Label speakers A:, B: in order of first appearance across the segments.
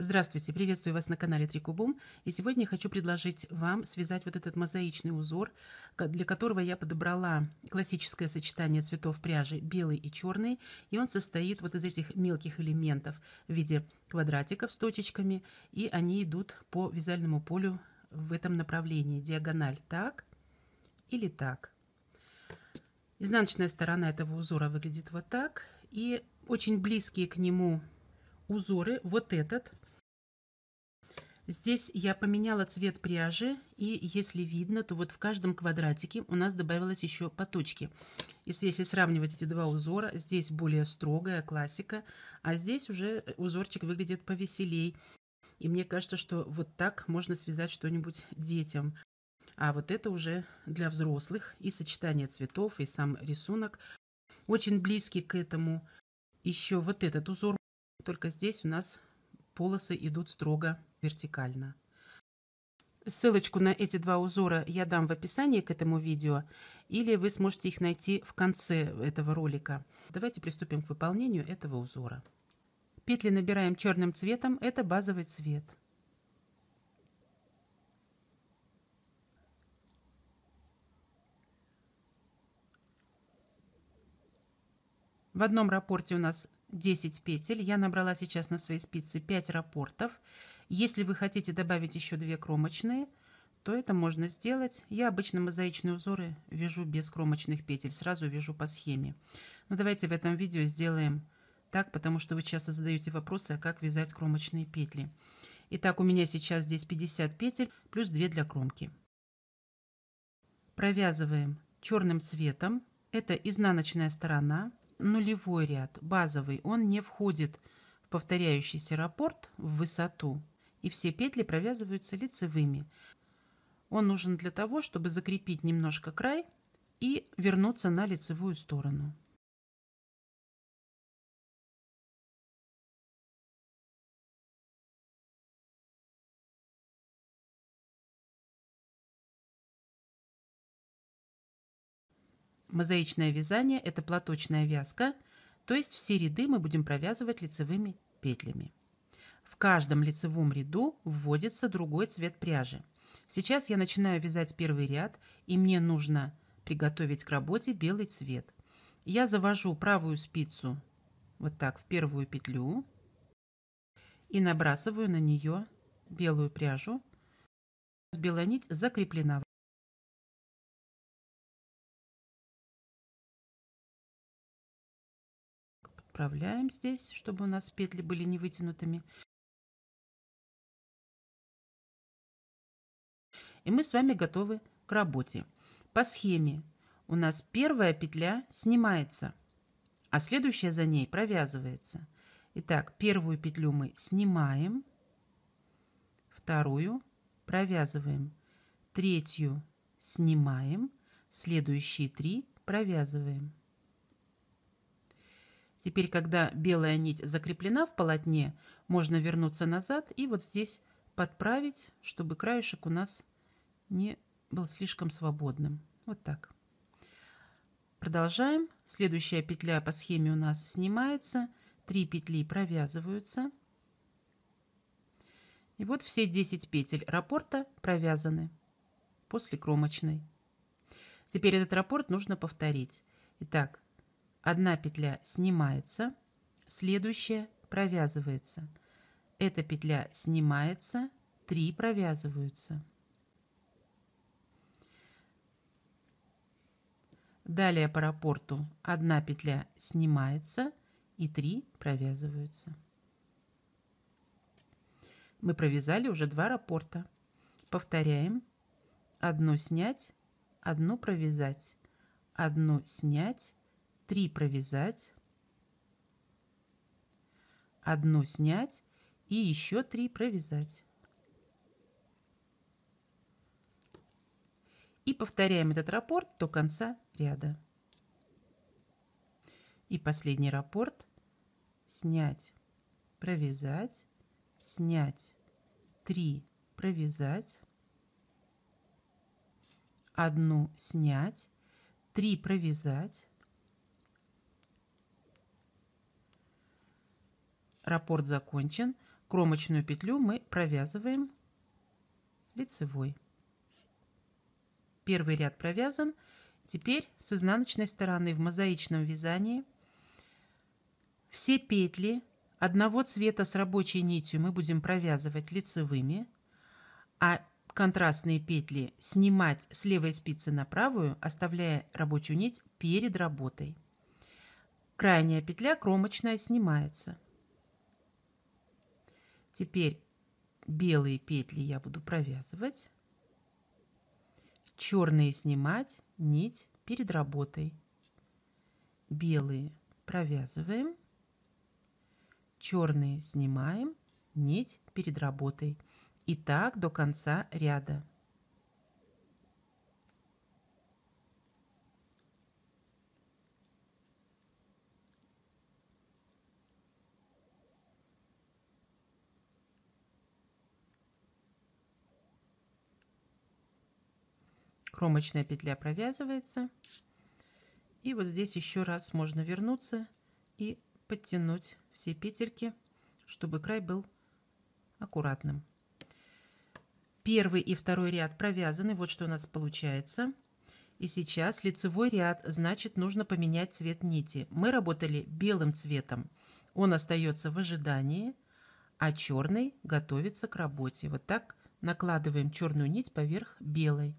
A: Здравствуйте, приветствую вас на канале Трикубум. И сегодня я хочу предложить вам связать вот этот мозаичный узор, для которого я подобрала классическое сочетание цветов пряжи белый и черный. И он состоит вот из этих мелких элементов в виде квадратиков с точечками. И они идут по вязальному полю в этом направлении. Диагональ так или так. Изнаночная сторона этого узора выглядит вот так. И очень близкие к нему узоры вот этот Здесь я поменяла цвет пряжи, и если видно, то вот в каждом квадратике у нас добавилось еще по точке. если сравнивать эти два узора, здесь более строгая классика, а здесь уже э, узорчик выглядит повеселей. И мне кажется, что вот так можно связать что-нибудь детям. А вот это уже для взрослых, и сочетание цветов, и сам рисунок. Очень близкий к этому еще вот этот узор, только здесь у нас полосы идут строго вертикально. Ссылочку на эти два узора я дам в описании к этому видео, или вы сможете их найти в конце этого ролика. Давайте приступим к выполнению этого узора. Петли набираем черным цветом, это базовый цвет. В одном рапорте у нас 10 петель. Я набрала сейчас на своей спице 5 раппортов. Если вы хотите добавить еще 2 кромочные, то это можно сделать. Я обычно мозаичные узоры вяжу без кромочных петель, сразу вяжу по схеме. Но давайте в этом видео сделаем так, потому что вы часто задаете вопросы, а как вязать кромочные петли. Итак, у меня сейчас здесь 50 петель плюс 2 для кромки. Провязываем черным цветом. Это изнаночная сторона нулевой ряд, базовый, он не входит в повторяющийся раппорт в высоту, и все петли провязываются лицевыми. Он нужен для того, чтобы закрепить немножко край и вернуться на лицевую сторону. Мозаичное вязание – это платочная вязка, то есть все ряды мы будем провязывать лицевыми петлями. В каждом лицевом ряду вводится другой цвет пряжи. Сейчас я начинаю вязать первый ряд, и мне нужно приготовить к работе белый цвет. Я завожу правую спицу вот так в первую петлю и набрасываю на нее белую пряжу. Белая нить закреплена расправляем здесь, чтобы у нас петли были не вытянутыми. И мы с вами готовы к работе. По схеме у нас первая петля снимается, а следующая за ней провязывается. Итак, первую петлю мы снимаем, вторую провязываем, третью снимаем, следующие три провязываем. Теперь, когда белая нить закреплена в полотне, можно вернуться назад и вот здесь подправить, чтобы краешек у нас не был слишком свободным. Вот так. Продолжаем. Следующая петля по схеме у нас снимается. Три петли провязываются. И вот все 10 петель раппорта провязаны после кромочной. Теперь этот раппорт нужно повторить. Итак, Одна петля снимается, следующая провязывается. Эта петля снимается, 3 провязываются. Далее по рапорту одна петля снимается и 3 провязываются. Мы провязали уже два рапорта. Повторяем. Одну снять, одну провязать, одну снять, 3 провязать, одну снять и еще 3 провязать. И повторяем этот раппорт до конца ряда. И последний раппорт снять, провязать, снять, 3 провязать, одну снять, 3 провязать, Раппорт закончен. Кромочную петлю мы провязываем лицевой. Первый ряд провязан. Теперь с изнаночной стороны в мозаичном вязании все петли одного цвета с рабочей нитью мы будем провязывать лицевыми, а контрастные петли снимать с левой спицы на правую, оставляя рабочую нить перед работой. Крайняя петля кромочная снимается. Теперь белые петли я буду провязывать, черные снимать нить перед работой. Белые провязываем, черные снимаем нить перед работой. И так до конца ряда. кромочная петля провязывается. И вот здесь еще раз можно вернуться и подтянуть все петельки, чтобы край был аккуратным. Первый и второй ряд провязаны, вот что у нас получается. И сейчас лицевой ряд, значит нужно поменять цвет нити. Мы работали белым цветом, он остается в ожидании, а черный готовится к работе. Вот так накладываем черную нить поверх белой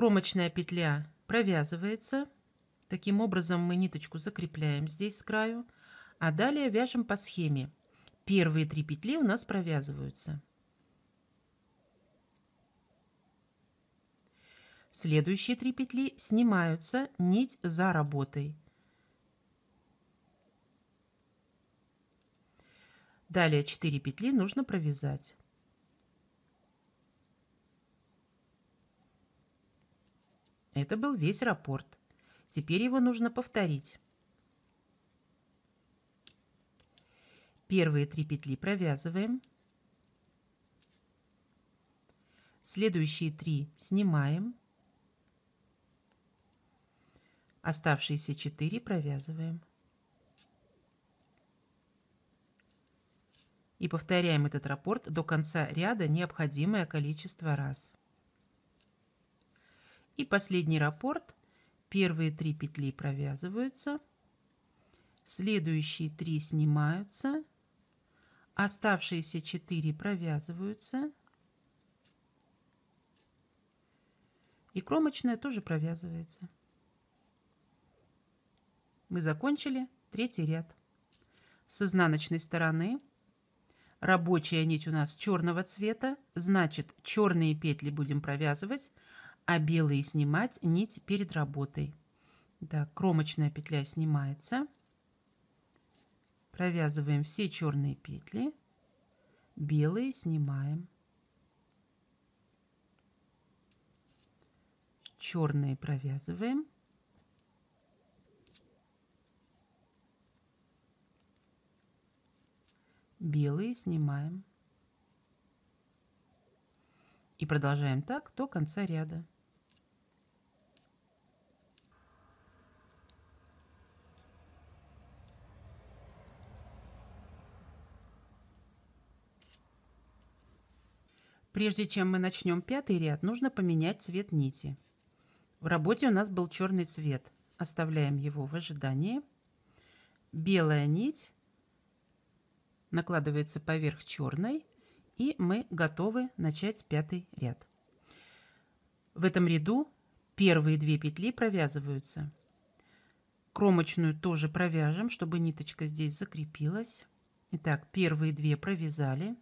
A: кромочная петля провязывается. Таким образом мы ниточку закрепляем здесь с краю, а далее вяжем по схеме. Первые три петли у нас провязываются. Следующие три петли снимаются нить за работой. Далее 4 петли нужно провязать. Это был весь рапорт. Теперь его нужно повторить. Первые три петли провязываем. Следующие три снимаем. Оставшиеся четыре провязываем. И повторяем этот раппорт до конца ряда необходимое количество раз. И последний раппорт. Первые три петли провязываются, следующие три снимаются, оставшиеся четыре провязываются, и кромочная тоже провязывается. Мы закончили третий ряд. С изнаночной стороны рабочая нить у нас черного цвета, значит черные петли будем провязывать – а белые снимать нить перед работой. так кромочная петля снимается. Провязываем все черные петли. Белые снимаем. Черные провязываем. белые снимаем. И продолжаем так до конца ряда. Прежде чем мы начнем пятый ряд, нужно поменять цвет нити. В работе у нас был черный цвет. Оставляем его в ожидании. Белая нить накладывается поверх черной, и мы готовы начать пятый ряд. В этом ряду первые две петли провязываются. Кромочную тоже провяжем, чтобы ниточка здесь закрепилась. Итак, первые две провязали.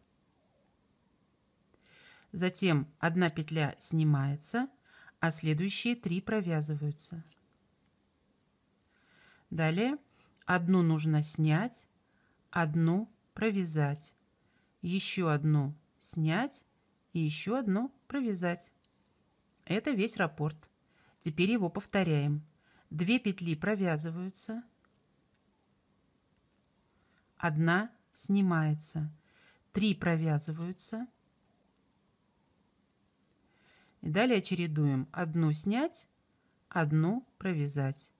A: Затем одна петля снимается, а следующие три провязываются. Далее одну нужно снять, одну провязать, еще одну снять и еще одну провязать. Это весь раппорт. Теперь его повторяем. Две петли провязываются, одна снимается, три провязываются – и далее чередуем одну снять, одну провязать,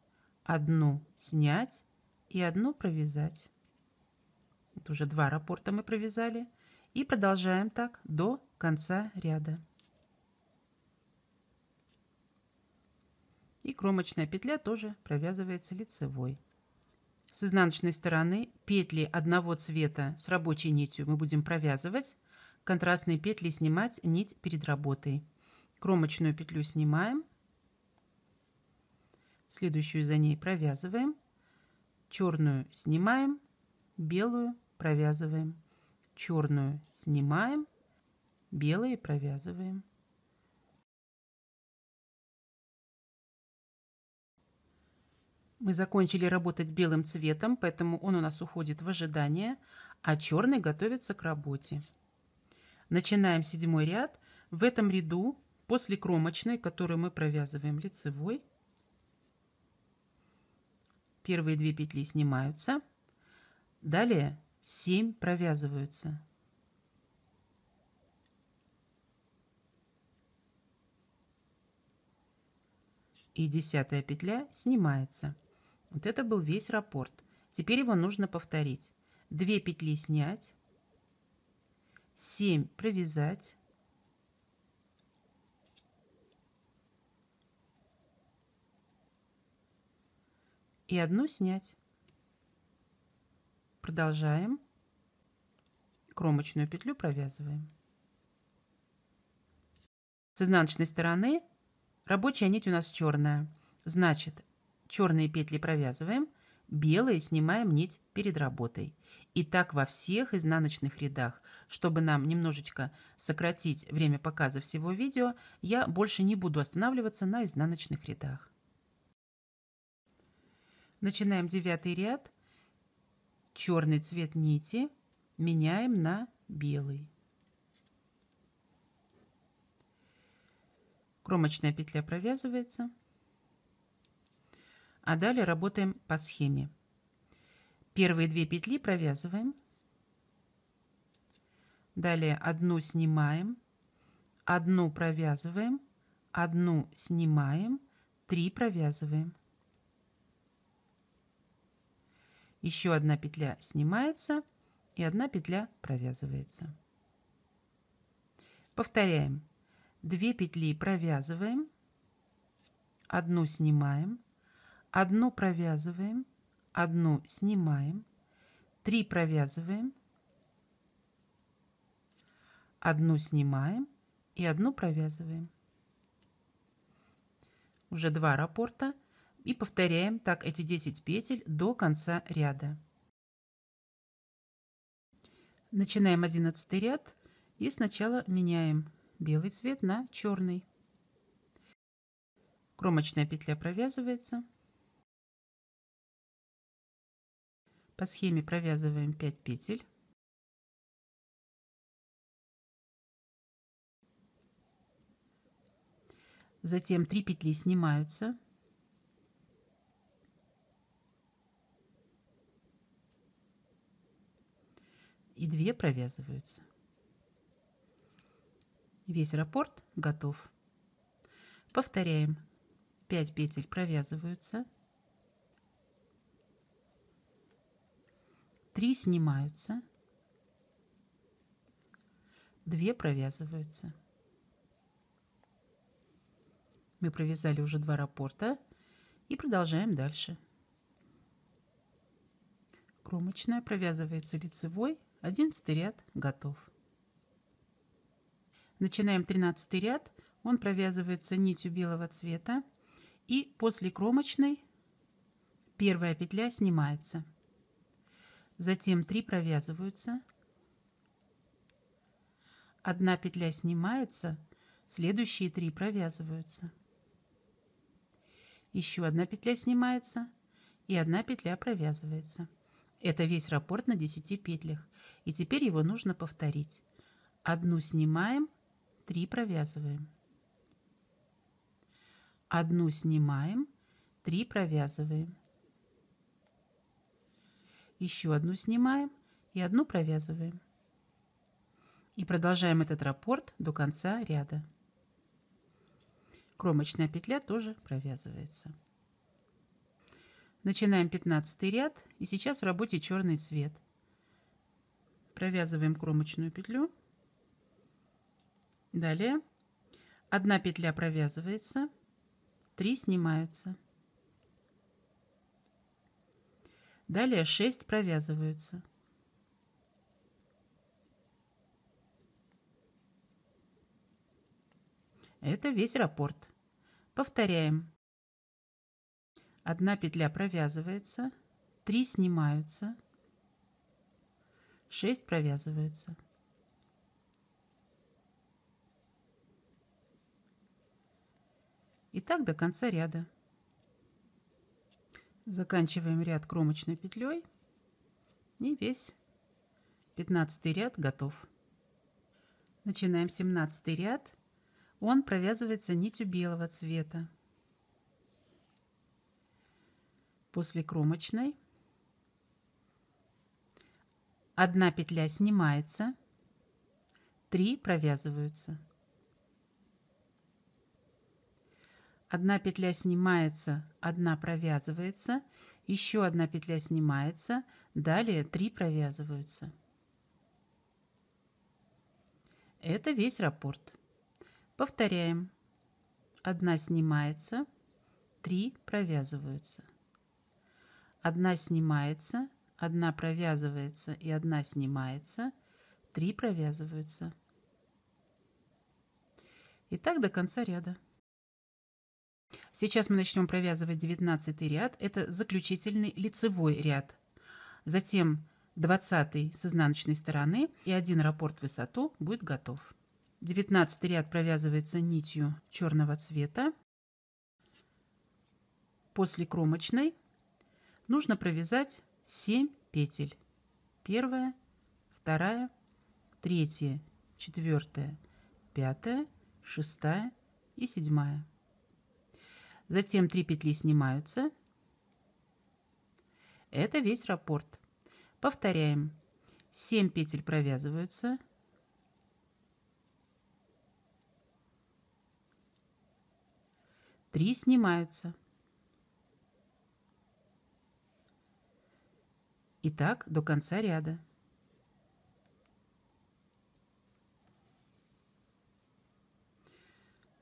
A: одну снять и одну провязать. Это уже два раппорта мы провязали. И продолжаем так до конца ряда. И кромочная петля тоже провязывается лицевой. С изнаночной стороны петли одного цвета с рабочей нитью мы будем провязывать, контрастные петли снимать нить перед работой. Кромочную петлю снимаем, следующую за ней провязываем, черную снимаем, белую провязываем, черную снимаем, белые провязываем. Мы закончили работать белым цветом, поэтому он у нас уходит в ожидание, а черный готовится к работе. Начинаем седьмой ряд. В этом ряду После кромочной, которую мы провязываем лицевой, первые две петли снимаются, далее 7 провязываются. И десятая петля снимается. Вот это был весь раппорт. Теперь его нужно повторить. 2 петли снять, 7 провязать, и одну снять. Продолжаем. Кромочную петлю провязываем. С изнаночной стороны рабочая нить у нас черная. Значит, черные петли провязываем, белые снимаем нить перед работой. И так во всех изнаночных рядах. Чтобы нам немножечко сократить время показа всего видео, я больше не буду останавливаться на изнаночных рядах. Начинаем девятый ряд. Черный цвет нити меняем на белый. Кромочная петля провязывается. А далее работаем по схеме. Первые две петли провязываем. Далее одну снимаем, одну провязываем, одну снимаем, три провязываем. Еще одна петля снимается и одна петля провязывается. Повторяем. Две петли провязываем, одну снимаем, одну провязываем, одну снимаем, три провязываем, одну снимаем и одну провязываем. Уже два раппорта – и повторяем так эти 10 петель до конца ряда. Начинаем 11 ряд и сначала меняем белый цвет на черный. Кромочная петля провязывается. По схеме провязываем 5 петель. Затем 3 петли снимаются. и две провязываются. Весь раппорт готов. Повторяем. 5 петель провязываются, 3 снимаются, 2 провязываются. Мы провязали уже два раппорта и продолжаем дальше. Кромочная провязывается лицевой Одиннадцатый ряд готов. Начинаем тринадцатый ряд. Он провязывается нитью белого цвета. И после кромочной первая петля снимается. Затем 3 провязываются. Одна петля снимается, следующие три провязываются. Еще одна петля снимается и одна петля провязывается. Это весь раппорт на 10 петлях. И теперь его нужно повторить. Одну снимаем, 3 провязываем. Одну снимаем, 3 провязываем. Еще одну снимаем и одну провязываем. И продолжаем этот раппорт до конца ряда. Кромочная петля тоже провязывается. Начинаем 15 ряд и сейчас в работе черный цвет. Провязываем кромочную петлю. Далее одна петля провязывается, 3 снимаются. Далее 6 провязываются. Это весь раппорт. Повторяем. Одна петля провязывается, 3 снимаются, 6 провязываются. И так до конца ряда. Заканчиваем ряд кромочной петлей и весь 15 ряд готов. Начинаем 17 ряд. Он провязывается нитью белого цвета. после кромочной. Одна петля снимается, 3 провязываются. Одна петля снимается, одна провязывается, еще одна петля снимается, далее 3 провязываются. Это весь раппорт. Повторяем. Одна снимается, 3 провязываются. Одна снимается, одна провязывается и одна снимается, три провязываются. И так до конца ряда. Сейчас мы начнем провязывать 19 ряд. Это заключительный лицевой ряд. Затем 20 с изнаночной стороны и один раппорт в высоту будет готов. 19 ряд провязывается нитью черного цвета. После кромочной нужно провязать 7 петель. Первая, вторая, третья, четвертая, пятая, шестая и седьмая. Затем 3 петли снимаются. Это весь раппорт. Повторяем. 7 петель провязываются. Три снимаются. И так до конца ряда.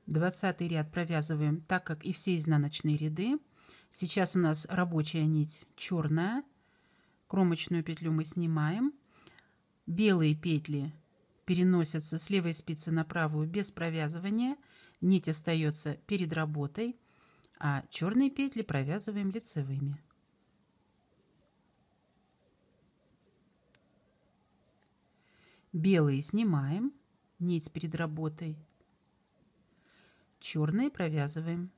A: Двадцатый ряд провязываем так, как и все изнаночные ряды. Сейчас у нас рабочая нить черная. Кромочную петлю мы снимаем. Белые петли переносятся с левой спицы на правую без провязывания. Нить остается перед работой, а черные петли провязываем лицевыми. Белые снимаем, нить перед работой. Черные провязываем.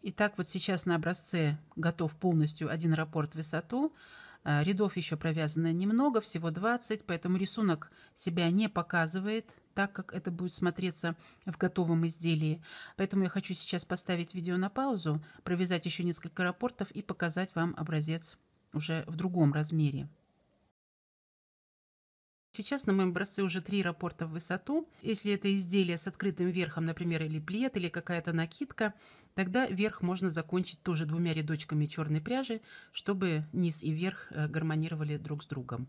A: Итак, вот сейчас на образце готов полностью один раппорт в высоту. Э, рядов еще провязано немного, всего 20, поэтому рисунок себя не показывает, так как это будет смотреться в готовом изделии. Поэтому я хочу сейчас поставить видео на паузу, провязать еще несколько рапортов и показать вам образец уже в другом размере. Сейчас на моем образце уже три раппорта в высоту. Если это изделие с открытым верхом, например, или плед, или какая-то накидка, Тогда верх можно закончить тоже двумя рядочками черной пряжи, чтобы низ и верх э, гармонировали друг с другом.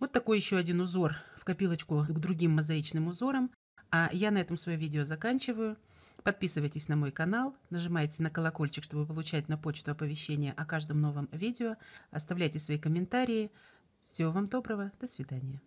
A: Вот такой еще один узор в копилочку к другим мозаичным узорам. А я на этом свое видео заканчиваю. Подписывайтесь на мой канал, нажимайте на колокольчик, чтобы получать на почту оповещения о каждом новом видео. Оставляйте свои комментарии. Всего вам доброго, до свидания.